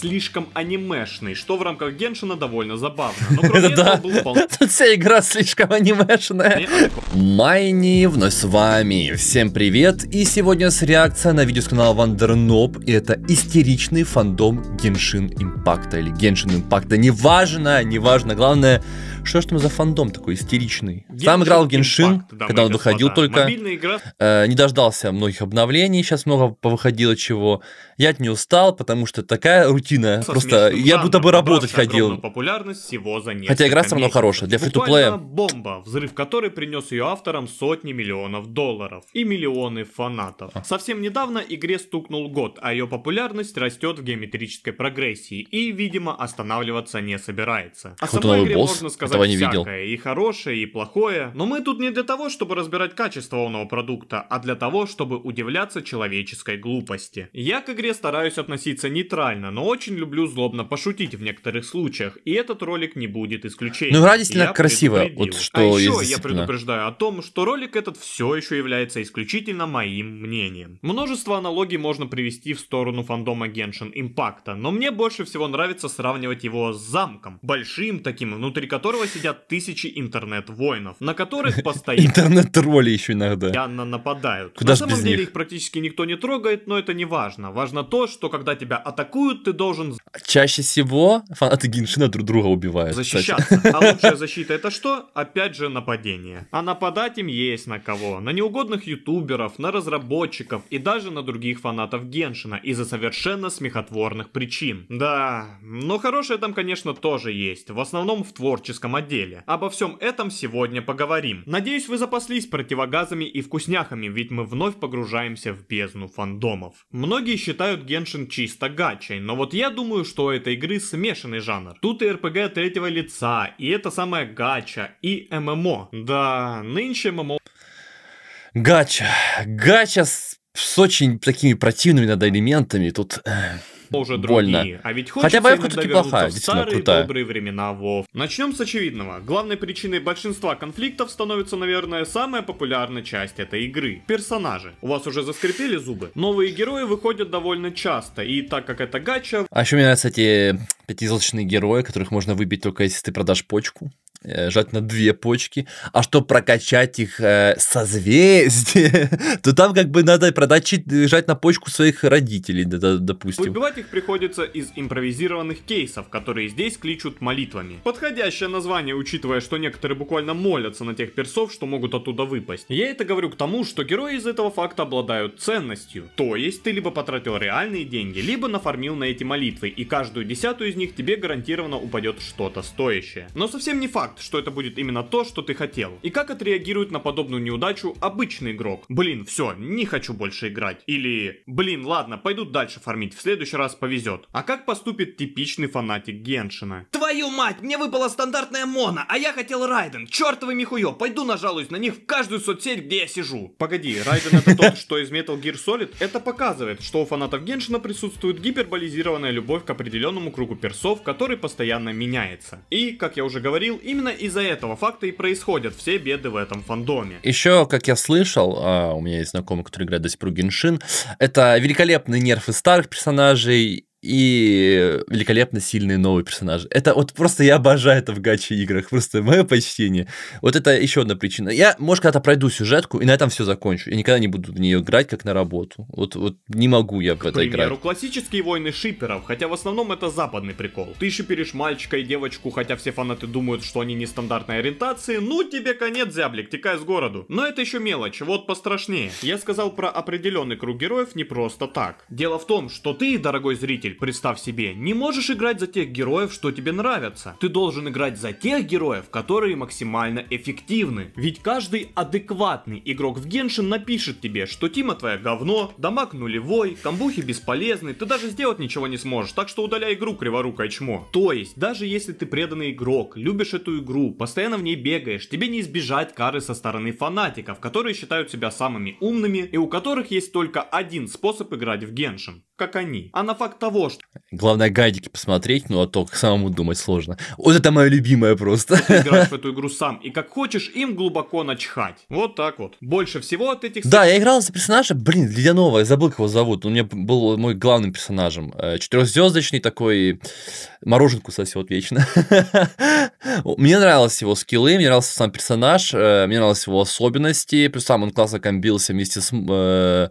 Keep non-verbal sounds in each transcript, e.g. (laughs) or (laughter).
слишком анимешный, что в рамках Геншина довольно забавно. Но кроме (laughs) этого (laughs) Тут вся игра слишком анимешная. А Майни вновь с вами. Всем привет. И сегодня с реакция на видео с канала Вандерноб, И это истеричный фандом Геншин Импакта или Геншин Импакта. Неважно, неважно. Главное, что ж там за фандом такой истеричный? Геншин, Сам играл в Геншин, да, когда он выходил господа. только. Игра... Э, не дождался многих обновлений, сейчас много повыходило чего. Я от нее устал, потому что такая рутина. Со просто я будто бы работать ходил. Популярность всего за Хотя игра все равно хорошая, для фри плея бомба, взрыв которой принес ее авторам сотни миллионов долларов и миллионы фанатов. А. Совсем недавно игре стукнул год, а ее популярность растет в геометрической прогрессии и, видимо, останавливаться не собирается. А О самой игре босс? можно сказать этого не всякое, И хорошее, и плохое. Но мы тут не для того, чтобы разбирать качество умного продукта, а для того, чтобы удивляться человеческой глупости. Я к игре стараюсь относиться нейтрально, но очень люблю злобно пошутить в некоторых случаях, и этот ролик не будет исключением. Ну, игра действительно красиво. Вот что а еще я предупреждаю о том, что ролик этот все еще является исключительно моим мнением. Множество аналогий можно привести в сторону фандома Геншин Импакта, но мне больше всего нравится сравнивать его с замком, большим таким, внутри которого которого сидят тысячи интернет-воинов, на которых (laughs) постоянно... Интернет-тролли еще иногда. Постоянно нападают. Куда на самом деле них? их практически никто не трогает, но это не важно. Важно то, что когда тебя атакуют, ты должен... Чаще всего фанаты Геншина друг друга убивают. Защищаться. Кстати. (laughs) А лучшая защита это что? Опять же нападение. А нападать им есть на кого. На неугодных ютуберов, на разработчиков и даже на других фанатов Геншина из-за совершенно смехотворных причин. Да, но хорошее там, конечно, тоже есть. В основном в творческом медицинском отделе. Обо всем этом сегодня поговорим. Надеюсь, вы запаслись противогазами и вкусняхами, ведь мы вновь погружаемся в бездну фандомов. Многие считают Геншин чисто гачей, но вот я думаю, что у этой игры смешанный жанр. Тут и РПГ третьего лица, и это самая гача, и ММО. Да, нынче ММО... Гача. Гача с, с очень такими противными надо элементами. Тут... Эх уже больно. другие. А ведь Хотя боевка, кстати, плохая, в старые крутая. добрые времена Вов. Начнем с очевидного. Главной причиной большинства конфликтов становится, наверное, самая популярная часть этой игры. Персонажи. У вас уже заскрипели зубы? Новые герои выходят довольно часто, и так как это гача... А еще мне нравятся эти пятизлочные герои, которых можно выбить только если ты продашь почку. Э, жать на две почки, а чтобы прокачать их э, созвездие, (laughs) то там как бы надо продать, жать на почку своих родителей, допустим. Выбивать их приходится из импровизированных кейсов, которые здесь кличут молитвами. Подходящее название, учитывая, что некоторые буквально молятся на тех персов, что могут оттуда выпасть. Я это говорю к тому, что герои из этого факта обладают ценностью. То есть ты либо потратил реальные деньги, либо нафармил на эти молитвы, и каждую десятую из них тебе гарантированно упадет что-то стоящее. Но совсем не факт, факт, что это будет именно то, что ты хотел. И как отреагирует на подобную неудачу обычный игрок? Блин, все, не хочу больше играть. Или, блин, ладно, пойду дальше фармить, в следующий раз повезет. А как поступит типичный фанатик Геншина? Твою мать, мне выпала стандартная Мона, а я хотел Райден. Чертовы михуё, пойду нажалуюсь на них в каждую соцсеть, где я сижу. Погоди, Райден это тот, что из Metal Gear Solid? Это показывает, что у фанатов Геншина присутствует гиперболизированная любовь к определенному кругу персов, который постоянно меняется. И, как я уже говорил, именно именно из-за этого факта и происходят все беды в этом фандоме. Еще, как я слышал, а, у меня есть знакомый, который играет до сих пор Геншин, это великолепный нерв из старых персонажей и великолепно сильные новые персонажи. Это вот просто я обожаю это в гачи играх, просто мое почтение. Вот это еще одна причина. Я, может, когда-то пройду сюжетку и на этом все закончу. Я никогда не буду в нее играть как на работу. Вот, вот не могу я в это играть. К примеру, классические войны шиперов, хотя в основном это западный прикол. Ты шиперишь мальчика и девочку, хотя все фанаты думают, что они нестандартной ориентации. Ну тебе конец, зяблик, текай с городу. Но это еще мелочь, вот пострашнее. Я сказал про определенный круг героев не просто так. Дело в том, что ты, дорогой зритель, зритель, представь себе, не можешь играть за тех героев, что тебе нравятся. Ты должен играть за тех героев, которые максимально эффективны. Ведь каждый адекватный игрок в Геншин напишет тебе, что Тима твоя говно, дамаг нулевой, камбухи бесполезны, ты даже сделать ничего не сможешь, так что удаляй игру криворукое чмо. То есть, даже если ты преданный игрок, любишь эту игру, постоянно в ней бегаешь, тебе не избежать кары со стороны фанатиков, которые считают себя самыми умными и у которых есть только один способ играть в Геншин, как они. А на факт того, того, что... Главное, гайдики посмотреть, ну а то самому думать сложно. Вот это мое любимое просто. Ты играешь в (laughs) эту игру сам, и как хочешь, им глубоко начхать. Вот так вот. Больше всего от этих... Да, я играл за персонажа, блин, Ледяного, я забыл, как его зовут. Он у меня был мой главным персонажем. Э, Четырехзвездочный такой, мороженку сосет вечно. (laughs) Мне нравились его скиллы, мне нравился сам персонаж, э, мне нравились его особенности, плюс сам он классно комбился вместе с э,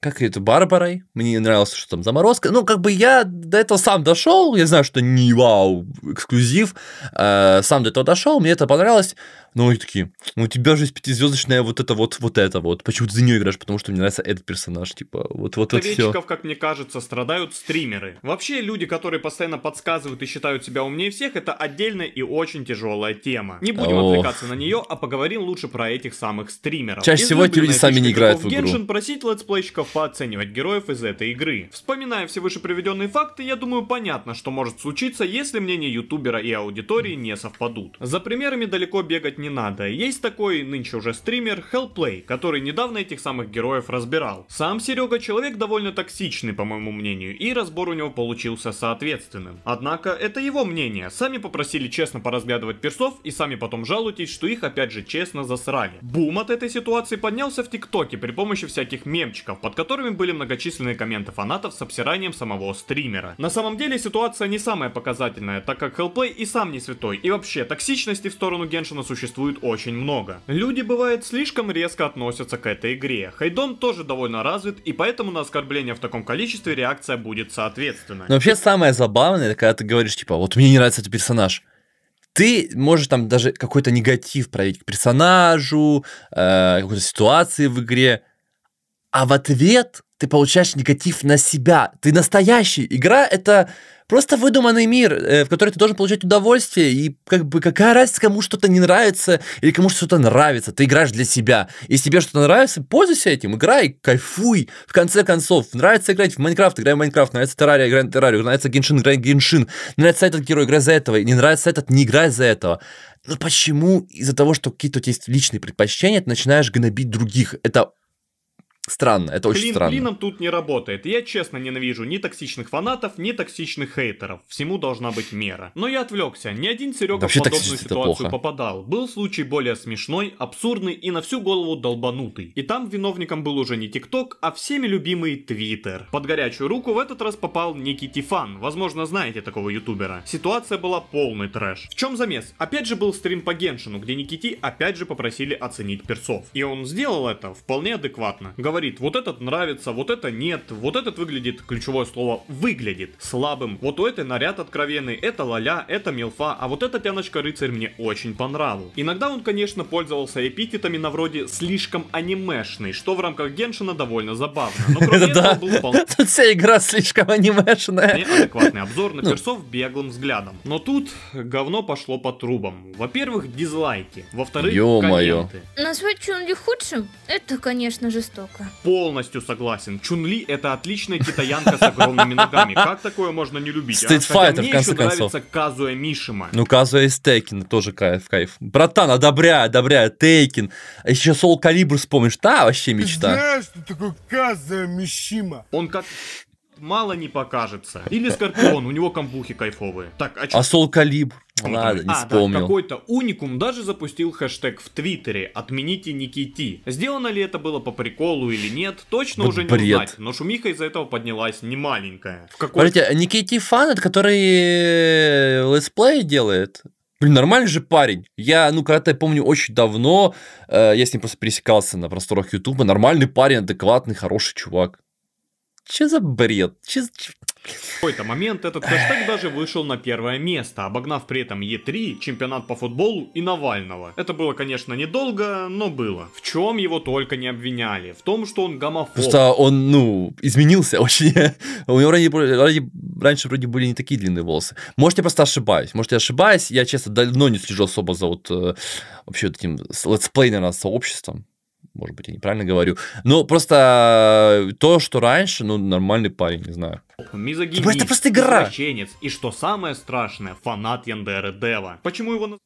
как это, Барбарой. Мне нравилось, что там заморозка. Ну, как бы я до этого сам дошел. Я знаю, что не вау, эксклюзив. Э, сам до этого дошел. Мне это понравилось. Но ну, они такие, «Ну, у тебя же есть пятизвездочная вот это вот, вот это вот. Почему ты за нее играешь? Потому что мне нравится этот персонаж, типа, вот вот это все. как мне кажется, страдают стримеры. Вообще, люди, которые постоянно подсказывают и считают себя умнее всех, это отдельная и очень тяжелая тема. Не будем Ох. отвлекаться на нее, а поговорим лучше про этих самых стримеров. Чаще всего эти люди сами не играют в игру. Геншин просить летсплейщиков пооценивать героев из этой игры. Вспоминая все выше приведенные факты, я думаю, понятно, что может случиться, если мнение ютубера и аудитории не совпадут. За примерами далеко бегать рассказывать не надо. Есть такой нынче уже стример Hellplay, который недавно этих самых героев разбирал. Сам Серега человек довольно токсичный, по моему мнению, и разбор у него получился соответственным. Однако, это его мнение. Сами попросили честно поразглядывать персов и сами потом жалуйтесь, что их опять же честно засрали. Бум от этой ситуации поднялся в ТикТоке при помощи всяких мемчиков, под которыми были многочисленные комменты фанатов с обсиранием самого стримера. На самом деле ситуация не самая показательная, так как Hellplay и сам не святой, и вообще токсичности в сторону Геншина существует существует очень много. Люди, бывает, слишком резко относятся к этой игре. Хайдон тоже довольно развит, и поэтому на оскорбление в таком количестве реакция будет соответственно. Но вообще самое забавное, когда ты говоришь, типа, вот мне не нравится этот персонаж, ты можешь там даже какой-то негатив проявить к персонажу, э, какой-то ситуации в игре, а в ответ ты получаешь негатив на себя. Ты настоящий. Игра — это просто выдуманный мир, э, в который ты должен получать удовольствие. И как бы какая разница, кому что-то не нравится или кому что-то нравится. Ты играешь для себя. Если тебе что-то нравится, пользуйся этим, играй, кайфуй. В конце концов, нравится играть в Майнкрафт, играй в Майнкрафт. Нравится Террария, играй в Террарию. Нравится Геншин, играй в Геншин. Нравится этот герой, играй за этого. Не нравится этот, не играй за этого. Но почему из-за того, что какие-то у тебя есть личные предпочтения, ты начинаешь гнобить других? Это Странно, это Клин, очень странно. Клином тут не работает. Я честно ненавижу ни токсичных фанатов, ни токсичных хейтеров. Всему должна быть мера. Но я отвлекся. Ни один Серега в подобную ситуацию попадал. Был случай более смешной, абсурдный и на всю голову долбанутый. И там виновником был уже не ТикТок, а всеми любимый Твиттер. Под горячую руку в этот раз попал некий Тифан. Возможно, знаете такого ютубера. Ситуация была полный трэш. В чем замес? Опять же был стрим по Геншину, где Никити опять же попросили оценить персов. И он сделал это вполне адекватно. Говорит говорит, вот этот нравится, вот это нет, вот этот выглядит, ключевое слово, выглядит слабым, вот у этой наряд откровенный, это лоля, это милфа, а вот эта тяночка рыцарь мне очень по нраву. Иногда он, конечно, пользовался эпитетами на вроде «слишком анимешный», что в рамках Геншина довольно забавно, но кроме (laughs) этого был вполне... (laughs) Тут вся игра слишком анимешная. Неадекватный обзор на ну. персов беглым взглядом. Но тут говно пошло по трубам. Во-первых, дизлайки. Во-вторых, комменты. Назвать чем-нибудь худшим, это, конечно, жестоко. Полностью согласен. Чунли это отличная китаянка с огромными ногами. Как такое можно не любить? А? Street Fighter, в конце концов. нравится Казуя Мишима. Ну, Казуя из Тейкина тоже кайф, кайф. Братан, одобряю, одобряю. Тейкин. Еще Сол Калибр вспомнишь. Та вообще мечта. Знаешь, что такое Казуя Мишима? Он как мало не покажется. Или Скорпион, у него камбухи кайфовые. Так, а чё? А Сол Калиб. Надо. не а, вспомнил. Да, какой-то уникум даже запустил хэштег в Твиттере «Отмените Никити». Сделано ли это было по приколу или нет, точно вот уже бред. не узнать, но шумиха из-за этого поднялась немаленькая. В какой... Смотрите, а Никити фан, это который э, летсплей делает? Блин, нормальный же парень. Я, ну, когда-то, я помню, очень давно, э, я с ним просто пересекался на просторах Ютуба. Нормальный парень, адекватный, хороший чувак. Че за бред? Че... В какой-то момент этот хэштег даже вышел на первое место, обогнав при этом Е3, чемпионат по футболу и Навального. Это было, конечно, недолго, но было. В чем его только не обвиняли? В том, что он гомофоб. Потому что он, ну, изменился (laughs) очень. У него ранее, ранее, раньше вроде были не такие длинные волосы. Может, я просто ошибаюсь. Может, я ошибаюсь. Я, честно, давно не слежу особо за вот э, вообще вот этим летсплейнером сообществом может быть, я неправильно говорю. Но просто э, то, что раньше, ну, нормальный парень, не знаю. Мизогинист, типа, это просто игра. И что самое страшное, фанат Яндеры Дева. Почему его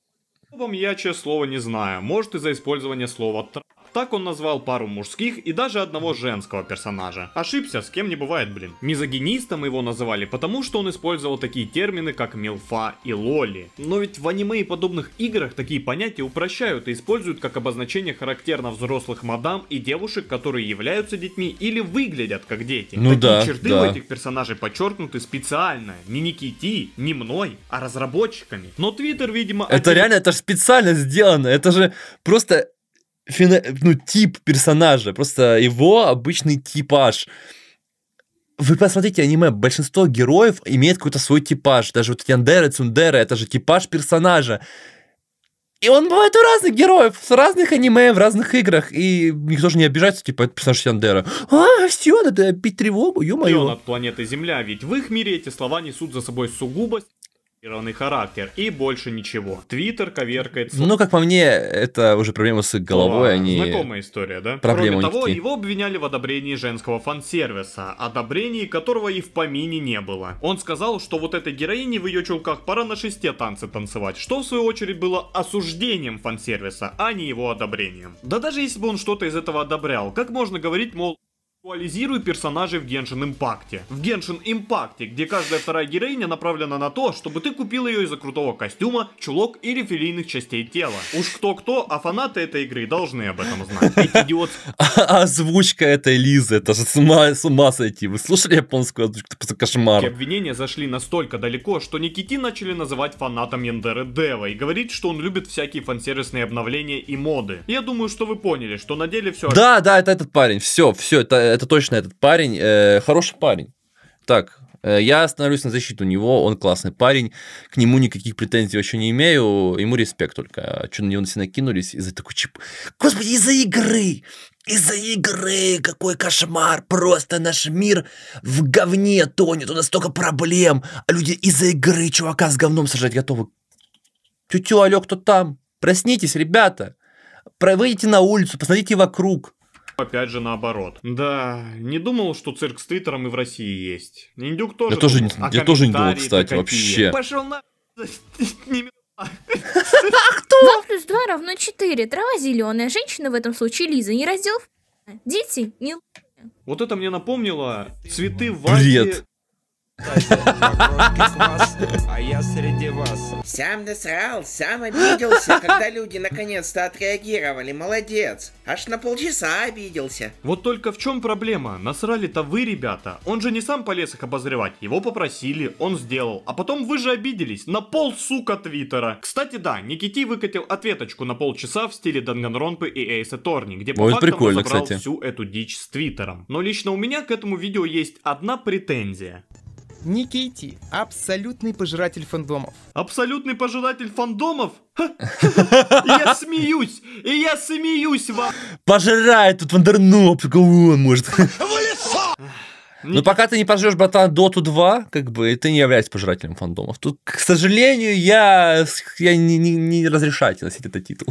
Вам Я, честное слово, не знаю. Может, из-за использования слова «тра» Так он назвал пару мужских и даже одного женского персонажа. Ошибся, с кем не бывает, блин. Мизогинистом его называли потому, что он использовал такие термины, как милфа и лоли. Но ведь в аниме и подобных играх такие понятия упрощают и используют как обозначение характерно взрослых мадам и девушек, которые являются детьми или выглядят как дети. Ну такие да, черты да. у этих персонажей подчеркнуты специально, не Никити, не мной, а разработчиками. Но Твиттер, видимо... Это один... реально, это же специально сделано, это же просто фина... ну, тип персонажа, просто его обычный типаж. Вы посмотрите аниме, большинство героев имеет какой-то свой типаж. Даже вот Яндера, Цундера, это же типаж персонажа. И он бывает у разных героев, с разных аниме, в разных играх. И никто же не обижается, типа, это персонаж Яндера. А, все, надо пить тревогу, ё-моё. от планеты Земля, ведь в их мире эти слова несут за собой сугубость характер и больше ничего. Твиттер коверкает... Ну, как по мне, это уже проблема с головой, а, они... Знакомая история, да? Проблема Кроме того, его обвиняли в одобрении женского фан-сервиса, одобрении которого и в помине не было. Он сказал, что вот этой героине в ее чулках пора на шесте танцы танцевать, что в свою очередь было осуждением фан-сервиса, а не его одобрением. Да даже если бы он что-то из этого одобрял, как можно говорить, мол, Актуализирую персонажей в Genshin Impact. В Genshin Impact, где каждая вторая героиня направлена на то, чтобы ты купил ее из-за крутого костюма, чулок или реферийных частей тела. Уж кто-кто, а фанаты этой игры должны об этом знать. Эти (laughs) идиот... А, а озвучка этой Лизы, это же с ума, с ума сойти. Вы слушали японскую озвучку? Это просто кошмар. Обвинения зашли настолько далеко, что Никити начали называть фанатом Яндеры Дева и говорить, что он любит всякие фансервисные обновления и моды. Я думаю, что вы поняли, что на деле все... Да, да, это этот парень. Все, все, это это точно этот парень, э, хороший парень. Так, э, я становлюсь на защиту него, он классный парень, к нему никаких претензий вообще не имею, ему респект только. А Что на него все накинулись из-за такой чип... Господи, из-за игры! Из-за игры! Какой кошмар! Просто наш мир в говне тонет, у нас столько проблем, а люди из-за игры чувака с говном сажать готовы. Тю-тю, алё, кто там? Проснитесь, ребята! Выйдите на улицу, посмотрите вокруг опять же наоборот. Да, не думал, что цирк с Твиттером и в России есть. Индюк тоже. Я тоже, не, а я тоже (laughs) не думал, кстати, какие? вообще. Пошел на... Кто? 2 плюс 2 равно 4. Трава зеленая. Женщина в этом случае Лиза. Не раздел. Дети не Вот это мне напомнило цветы в Бред. (laughs) А я среди вас. Сам насрал, сам обиделся, когда люди наконец-то отреагировали. Молодец. Аж на полчаса обиделся. Вот только в чем проблема? Насрали-то вы, ребята. Он же не сам полез их обозревать. Его попросили, он сделал. А потом вы же обиделись. На пол, сука, твиттера. Кстати, да, Никити выкатил ответочку на полчаса в стиле Данганронпы и Эйса Торни, где по вот фактам всю эту дичь с твиттером. Но лично у меня к этому видео есть одна претензия не Кейти, абсолютный пожиратель фандомов. Абсолютный пожиратель фандомов? (laughs) Я смеюсь! И я смеюсь вам! Пожирает тут Вандерноп, а только он может. Вы ну, не... пока ты не пожрешь, братан, Доту 2, как бы, ты не являешься пожирателем фандомов. Тут, к сожалению, я, я не, не, не разрешаю тебе носить этот титул.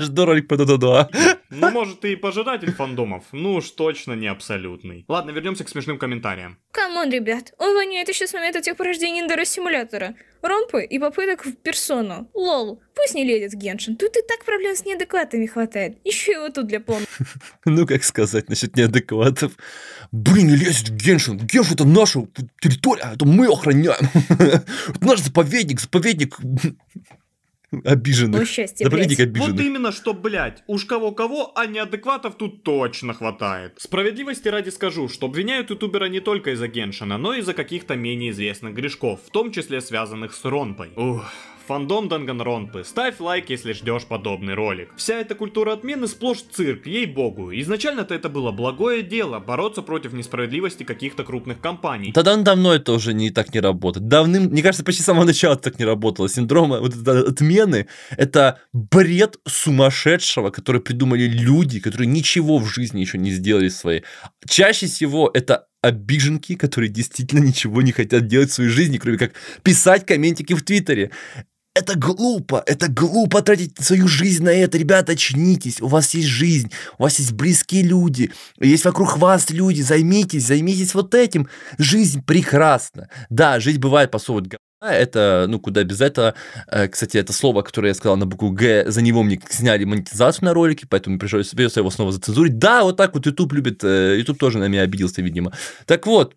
(laughs) Жду ролик про Доту 2. Ну, может, ты и пожиратель фандомов. Ну уж точно не абсолютный. Ладно, вернемся к смешным комментариям. Камон, ребят, он воняет еще с момента тех порождений эндоросимулятора ромпы и попыток в персону. Лол, пусть не лезет в Геншин, тут и так проблем с неадекватами хватает. Еще его тут для полного. (laughs) Ну, как сказать насчет неадекватов? Блин, не лезет в Геншин, Геншин это наша территория, это а мы охраняем. (laughs) Это наш заповедник, заповедник Обиженных. Ну, счастье, да блядь. обиженных. Вот именно что, блядь, уж кого-кого, а неадекватов тут точно хватает. Справедливости ради скажу, что обвиняют ютубера не только из-за Геншина, но и из-за каких-то менее известных грешков, в том числе связанных с Ронпой. Ух. Фандом Данганронпы. Ставь лайк, если ждешь подобный ролик. Вся эта культура отмены сплошь цирк, ей-богу. Изначально-то это было благое дело, бороться против несправедливости каких-то крупных компаний. Тогда давно это уже не так не работает. Давным, мне кажется, почти с самого начала так не работало. Синдрома э, вот э, отмены — это бред сумасшедшего, который придумали люди, которые ничего в жизни еще не сделали своей. Чаще всего это обиженки, которые действительно ничего не хотят делать в своей жизни, кроме как писать комментики в Твиттере это глупо, это глупо тратить свою жизнь на это. Ребята, очнитесь, у вас есть жизнь, у вас есть близкие люди, есть вокруг вас люди, займитесь, займитесь вот этим. Жизнь прекрасна. Да, жизнь бывает посовывать это, ну, куда без этого. Э, кстати, это слово, которое я сказал на букву Г, за него мне сняли монетизацию на ролике, поэтому пришлось, придется его снова зацензурить. Да, вот так вот YouTube любит, э, YouTube тоже на меня обиделся, видимо. Так вот,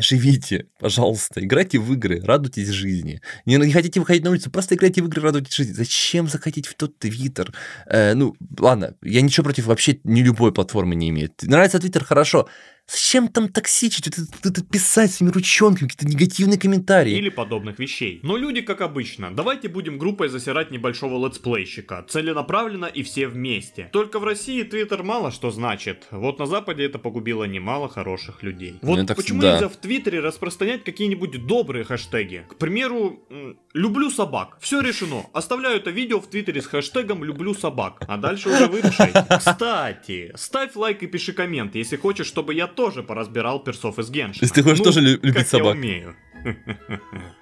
живите, пожалуйста, играйте в игры, радуйтесь жизни. Не, не хотите выходить на улицу, просто играйте в игры, радуйтесь жизни. Зачем заходить в тот Твиттер? Э, ну, ладно, я ничего против вообще ни любой платформы не имею. Нравится Твиттер, хорошо. Зачем там токсичить, это, это, это писать своими ручонками, какие-то негативные комментарии? Или подобных вещей. Но люди, как обычно, давайте будем группой засирать небольшого летсплейщика, целенаправленно и все вместе. Только в России Твиттер мало что значит, вот на Западе это погубило немало хороших людей. Вот ну, так, почему да. нельзя в Твиттере распространять какие-нибудь добрые хэштеги? К примеру, «люблю собак». Все решено, оставляю это видео в Твиттере с хэштегом «люблю собак», а дальше уже вы решаете. (laughs) Кстати, ставь лайк и пиши коммент, если хочешь, чтобы я тоже поразбирал персов из Геншина. То есть ты хочешь ну, тоже любить собак? я умею. (laughs)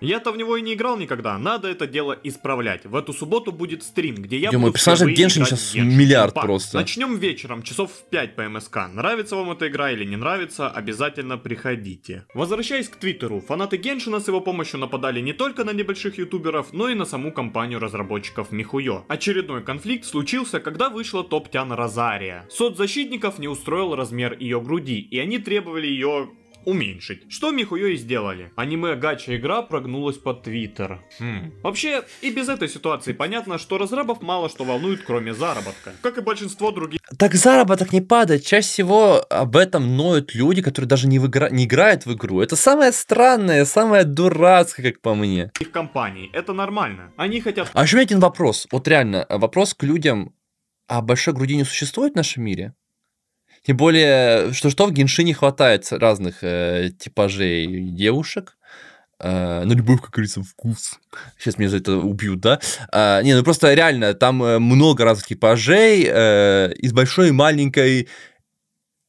Я-то в него и не играл никогда. Надо это дело исправлять. В эту субботу будет стрим, где я Ё-моё, буду персонажа Геншин сейчас Геншин. миллиард Пак, просто. Начнем вечером, часов в 5 по МСК. Нравится вам эта игра или не нравится, обязательно приходите. Возвращаясь к Твиттеру, фанаты Геншина с его помощью нападали не только на небольших ютуберов, но и на саму компанию разработчиков Михуё. Очередной конфликт случился, когда вышла топ-тян Розария. Соцзащитников не устроил размер ее груди, и они требовали ее уменьшить. Что Михуё и сделали. Аниме-гача игра прогнулась под Твиттер. Хм. Вообще, и без этой ситуации понятно, что разрабов мало что волнует, кроме заработка. Как и большинство других. Так заработок не падает. Чаще всего об этом ноют люди, которые даже не, в не играют в игру. Это самое странное, самое дурацкое, как по мне. Их компаний. Это нормально. Они хотят... А еще один вопрос. Вот реально, вопрос к людям. А большой груди не существует в нашем мире? Тем более, что-что в генши не хватает разных э, типажей девушек. Э, ну, любовь, как говорится, вкус. Сейчас меня за это убьют, да? Э, не, ну просто реально, там э, много разных типажей. Э, из большой и маленькой.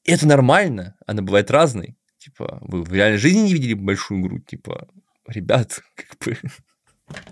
Это нормально, она бывает разной. Типа, вы в реальной жизни не видели большую грудь, типа, ребят, (laughs) как бы...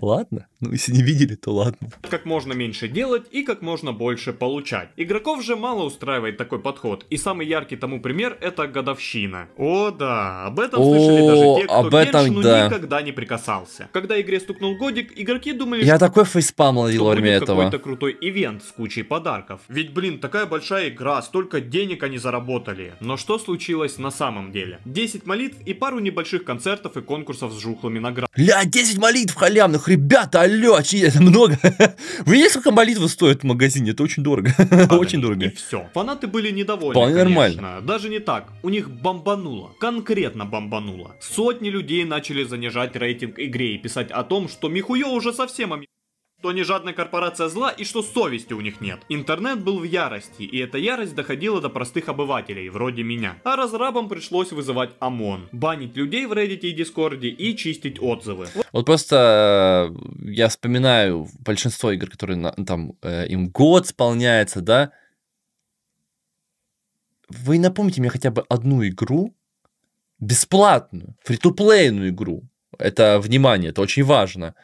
Ладно, ну если не видели, то ладно. Как можно меньше делать и как можно больше получать. Игроков же мало устраивает такой подход, и самый яркий тому пример это годовщина. О да, об этом О, слышали даже те, кто об к да. никогда не прикасался. Когда игре стукнул годик, игроки думали, Я что, такой фейспам ловил во время этого. какой-то крутой ивент с кучей подарков. Ведь, блин, такая большая игра, столько денег они заработали. Но что случилось на самом деле? 10 молитв и пару небольших концертов и конкурсов с жухлыми наградами. Ля, 10 молитв, халям! рекламных. Ребята, алло, а это много. (laughs) Вы видели, сколько молитвы стоит в магазине? Это очень дорого. (laughs) Падали. Очень дорого. И все. Фанаты были недовольны, Вполне нормально. Даже не так. У них бомбануло. Конкретно бомбануло. Сотни людей начали занижать рейтинг игре и писать о том, что Михуё уже совсем омер то они жадная корпорация зла и что совести у них нет. Интернет был в ярости, и эта ярость доходила до простых обывателей, вроде меня. А разрабам пришлось вызывать ОМОН, банить людей в Reddit и Дискорде и чистить отзывы. Вот просто э, я вспоминаю большинство игр, которые там э, им год исполняется, да? Вы напомните мне хотя бы одну игру, бесплатную, фри фритуплейную игру. Это, внимание, это очень важно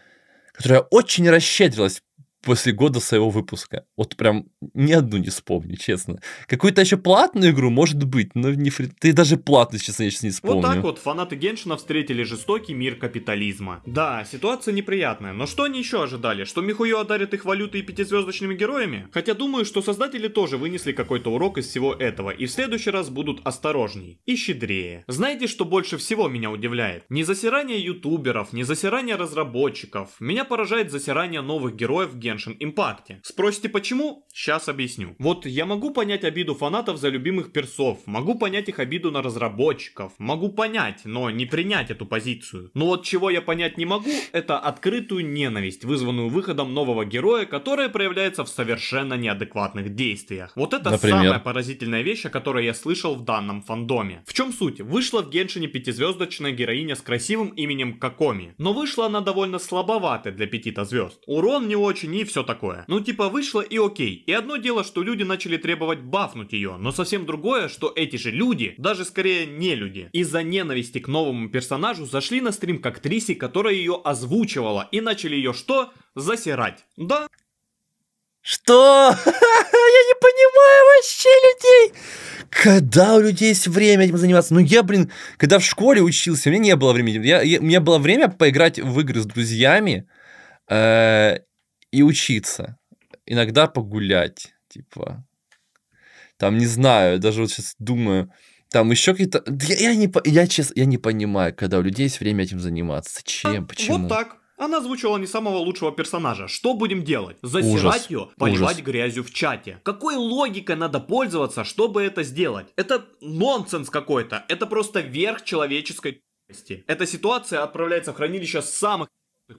которая очень расщедрилась после года своего выпуска. Вот прям ни одну не вспомню, честно. Какую-то еще платную игру, может быть, но не фри... ты даже платную, честно, я сейчас не вспомню. Вот так вот фанаты Геншина встретили жестокий мир капитализма. Да, ситуация неприятная, но что они еще ожидали? Что Михуё одарит их валютой и пятизвездочными героями? Хотя думаю, что создатели тоже вынесли какой-то урок из всего этого и в следующий раз будут осторожней и щедрее. Знаете, что больше всего меня удивляет? Не засирание ютуберов, не засирание разработчиков. Меня поражает засирание новых героев Геншина Genshin Impact. Спросите почему? Сейчас объясню. Вот я могу понять обиду фанатов за любимых персов, могу понять их обиду на разработчиков, могу понять, но не принять эту позицию. Но вот чего я понять не могу, это открытую ненависть, вызванную выходом нового героя, которая проявляется в совершенно неадекватных действиях. Вот это Например? самая поразительная вещь, о которой я слышал в данном фандоме. В чем суть? Вышла в Геншине пятизвездочная героиня с красивым именем Какоми, но вышла она довольно слабоватой для пяти-то звезд. Урон не очень и все такое. Ну типа вышло и окей. И одно дело, что люди начали требовать бафнуть ее, но совсем другое, что эти же люди, даже скорее не люди, из-за ненависти к новому персонажу зашли на стрим к актрисе, которая ее озвучивала, и начали ее что? Засирать. Да, что? (laughs) Я не понимаю вообще людей. Когда у людей есть время этим заниматься? Ну я, блин, когда в школе учился, у меня не было времени. Я, я, у меня было время поиграть в игры с друзьями. Э, и учиться. Иногда погулять, типа. Там, не знаю, даже вот сейчас думаю, там еще какие-то... Я, я, не, я, честно, я не понимаю, когда у людей есть время этим заниматься. Чем, а, почему? Вот так. Она озвучила не самого лучшего персонажа. Что будем делать? Засирать ее, поливать грязью в чате. Какой логикой надо пользоваться, чтобы это сделать? Это нонсенс какой-то. Это просто верх человеческой Это ситуация отправляется в хранилище самых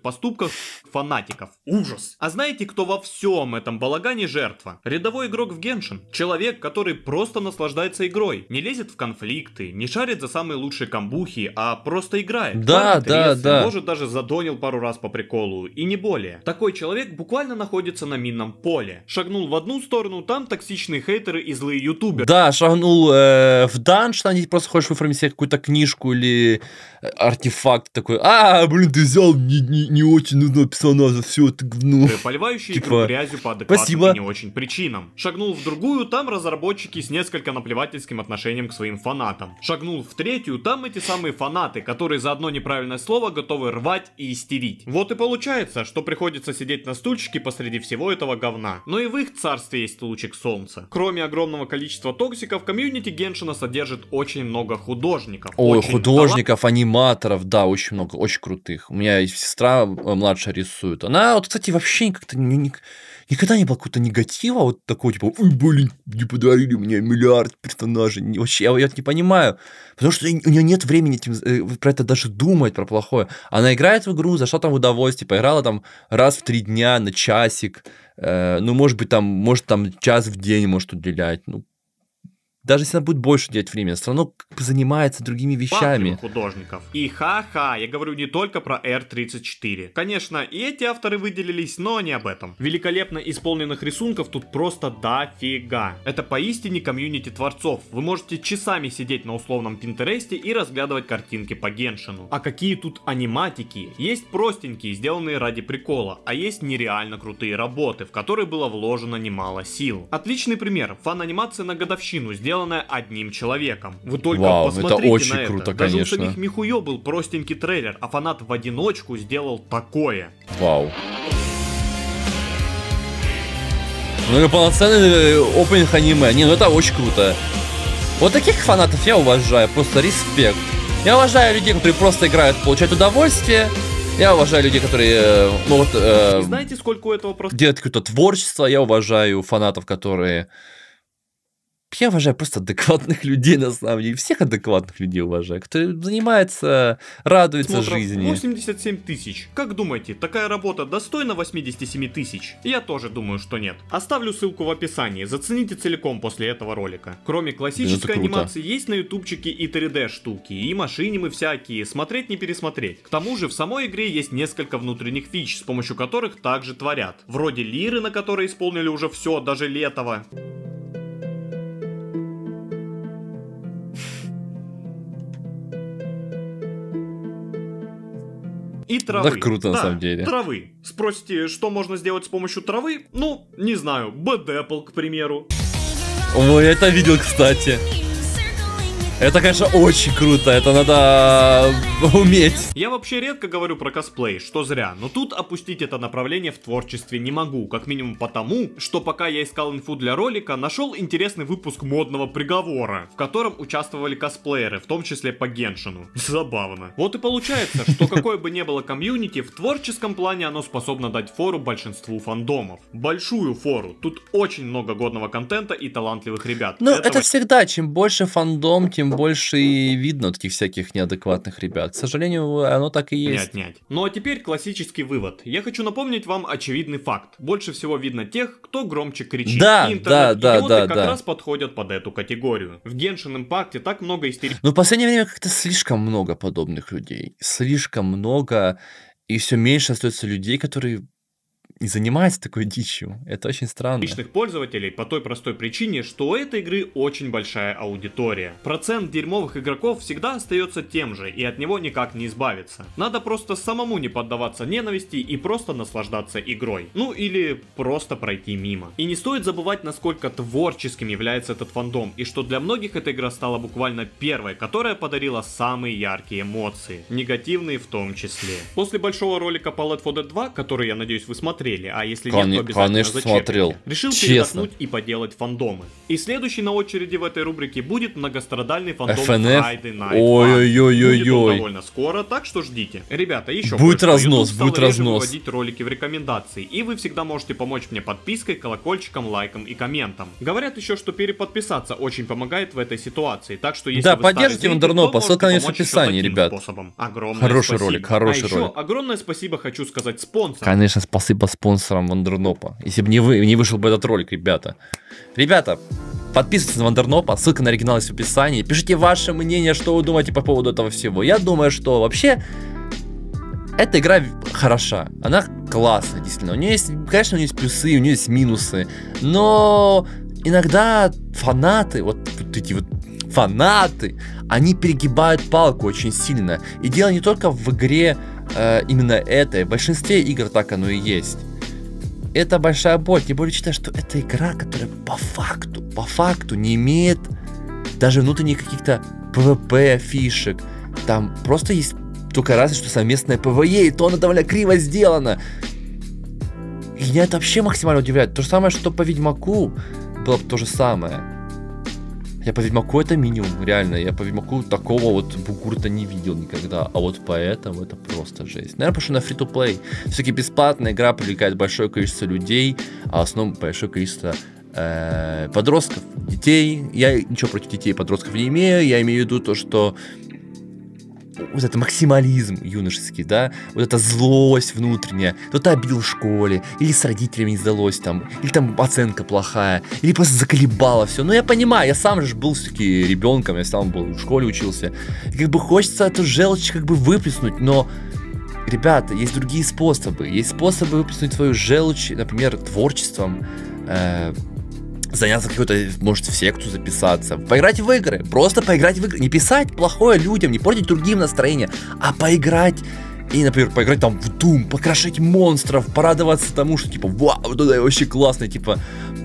поступках фанатиков. Ужас. А знаете, кто во всем этом балагане жертва? Рядовой игрок в Геншин. Человек, который просто наслаждается игрой. Не лезет в конфликты, не шарит за самые лучшие камбухи, а просто играет. Да, Парит да, рез, да. Может даже задонил пару раз по приколу, и не более. Такой человек буквально находится на минном поле. Шагнул в одну сторону, там токсичные хейтеры и злые ютуберы. Да, шагнул э, в данж, они просто хочешь выформить себе какую-то книжку или э, артефакт такой. А, блин, ты взял не, не не, не очень нужного персонажа, все это гну. Э, поливающий типа, грязью по адекватным спасибо. не очень причинам. Шагнул в другую, там разработчики с несколько наплевательским отношением к своим фанатам. Шагнул в третью, там эти самые фанаты, которые за одно неправильное слово готовы рвать и истерить. Вот и получается, что приходится сидеть на стульчике посреди всего этого говна. Но и в их царстве есть лучик солнца. Кроме огромного количества токсиков, комьюнити Геншина содержит очень много художников. Ой, художников, талант... аниматоров, да, очень много, очень крутых. У меня есть сестра сестра э, младшая рисует. Она, вот, кстати, вообще как-то никогда не было какого-то негатива, вот такого типа, ой, блин, не подарили мне миллиард персонажей. Вообще, я, я это не понимаю. Потому что у нее нет времени этим, э, про это даже думать, про плохое. Она играет в игру, зашла там в удовольствие, поиграла там раз в три дня на часик. Э, ну, может быть, там, может, там час в день может уделять. Ну, даже если она будет больше делать времени, все равно занимается другими вещами. Патрик художников. И ха-ха, я говорю не только про R34. Конечно, и эти авторы выделились, но не об этом. Великолепно исполненных рисунков тут просто дофига. Это поистине комьюнити творцов. Вы можете часами сидеть на условном Пинтересте и разглядывать картинки по Геншину. А какие тут аниматики? Есть простенькие, сделанные ради прикола, а есть нереально крутые работы, в которые было вложено немало сил. Отличный пример. Фан-анимация на годовщину сделана сделано одним человеком. Вы только Вау, ну посмотрите это очень на это. круто, Даже конечно. Даже у самих Михуё был простенький трейлер, а фанат в одиночку сделал такое. Вау. Ну это полноценный э, опенинг аниме. Не, ну это очень круто. Вот таких фанатов я уважаю, просто респект. Я уважаю людей, которые просто играют, получают удовольствие. Я уважаю людей, которые могут... Э, ну э Знаете, сколько у этого просто... Делать какое-то творчество. Я уважаю фанатов, которые я уважаю просто адекватных людей, на самом деле. Всех адекватных людей уважаю, кто занимается, радуется Смотров жизни. 87 тысяч. Как думаете, такая работа достойна 87 тысяч? Я тоже думаю, что нет. Оставлю ссылку в описании, зацените целиком после этого ролика. Кроме классической анимации, есть на ютубчике и 3D штуки, и машины мы всякие, смотреть не пересмотреть. К тому же в самой игре есть несколько внутренних фич, с помощью которых также творят. Вроде лиры, на которой исполнили уже все, даже летово. И травы. Да, круто, на самом деле. травы. Спросите, что можно сделать с помощью травы? Ну, не знаю, бэдэппл, к примеру. Ой, это видел, кстати. Это, конечно, очень круто, это надо уметь. Я вообще редко говорю про косплей, что зря, но тут опустить это направление в творчестве не могу, как минимум потому, что пока я искал инфу для ролика, нашел интересный выпуск модного приговора, в котором участвовали косплееры, в том числе по Геншину. (laughs) Забавно. Вот и получается, что какое бы ни было комьюнити, в творческом плане оно способно дать фору большинству фандомов. Большую фору, тут очень много годного контента и талантливых ребят. Ну, это, это всегда, чем больше фандом, тем тем больше и видно таких всяких неадекватных ребят. К сожалению, оно так и есть. Нет, нет. Ну а теперь классический вывод. Я хочу напомнить вам очевидный факт. Больше всего видно тех, кто громче кричит. Да, да, да, да, как да. раз подходят под эту категорию. В Genshin Импакте так много истерии. Но в последнее время как-то слишком много подобных людей. Слишком много и все меньше остается людей, которые не занимается такой дичью. Это очень странно. Личных пользователей по той простой причине, что у этой игры очень большая аудитория. Процент дерьмовых игроков всегда остается тем же, и от него никак не избавиться. Надо просто самому не поддаваться ненависти и просто наслаждаться игрой. Ну или просто пройти мимо. И не стоит забывать, насколько творческим является этот фандом, и что для многих эта игра стала буквально первой, которая подарила самые яркие эмоции, негативные в том числе. После большого ролика по Left 2, который, я надеюсь, вы смотрели, смотрели, а если Кон- нет, то обязательно конечно, зачем? смотрел. Решил Честно. передохнуть и поделать фандомы. И следующий на очереди в этой рубрике будет многострадальный фандом FNF? Friday Night Ой-ой-ой-ой-ой. довольно скоро, так что ждите. Ребята, еще Будет разнос, будет разнос. выводить ролики в рекомендации, и вы всегда можете помочь мне подпиской, колокольчиком, лайком и комментом. Говорят еще, что переподписаться очень помогает в этой ситуации, так что если Да, вы поддержите Вандернопа, ссылка можете на помочь описании, ребят. способом. Огромное Хороший спасибо. ролик, хороший а еще ролик. огромное спасибо хочу сказать спонсорам. Конечно, спасибо спонсором Вандернопа. Если бы не, вы, не вышел бы этот ролик, ребята. Ребята, подписывайтесь на Вандернопа, ссылка на оригинал есть в описании. Пишите ваше мнение, что вы думаете по поводу этого всего. Я думаю, что вообще эта игра хороша, она классная, действительно. У нее есть, конечно, у нее есть плюсы, у нее есть минусы, но иногда фанаты, вот, вот эти вот фанаты, они перегибают палку очень сильно. И дело не только в игре э, именно это. В большинстве игр так оно и есть. Это большая боль, тем более считаю, что это игра, которая по факту, по факту не имеет даже внутренних каких-то ПВП фишек. Там просто есть только разве что совместное ПВЕ, и то она довольно криво сделана. И меня это вообще максимально удивляет. То же самое, что по Ведьмаку было бы то же самое. Я по Ведьмаку это минимум, реально. Я по Ведьмаку такого вот бугурта не видел никогда. А вот поэтому это просто жесть. Наверное, потому что на фри-то-плей. Все-таки бесплатная игра привлекает большое количество людей, а в основном большое количество э, подростков, детей. Я ничего против детей и подростков не имею. Я имею в виду то, что вот этот максимализм юношеский, да, вот эта злость внутренняя, кто-то обидел в школе, или с родителями не сдалось там, или там оценка плохая, или просто заколебало все. но ну, я понимаю, я сам же был все-таки ребенком, я сам был в школе учился. И как бы хочется эту желчь как бы выплеснуть, но ребята, есть другие способы. Есть способы выплеснуть свою желчь, например, творчеством, э, заняться какой-то, может, в секту записаться, поиграть в игры, просто поиграть в игры, не писать плохое людям, не портить другим настроение, а поиграть и, например, поиграть там в Doom, покрошить монстров, порадоваться тому, что, типа, вау, это вообще классно, типа,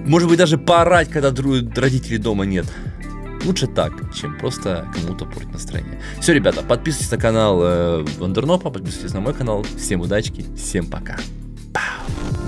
может быть, даже поорать, когда дру родителей дома нет. Лучше так, чем просто кому-то портить настроение. Все, ребята, подписывайтесь на канал э, Вандернопа, подписывайтесь на мой канал. Всем удачки, всем пока. Пау.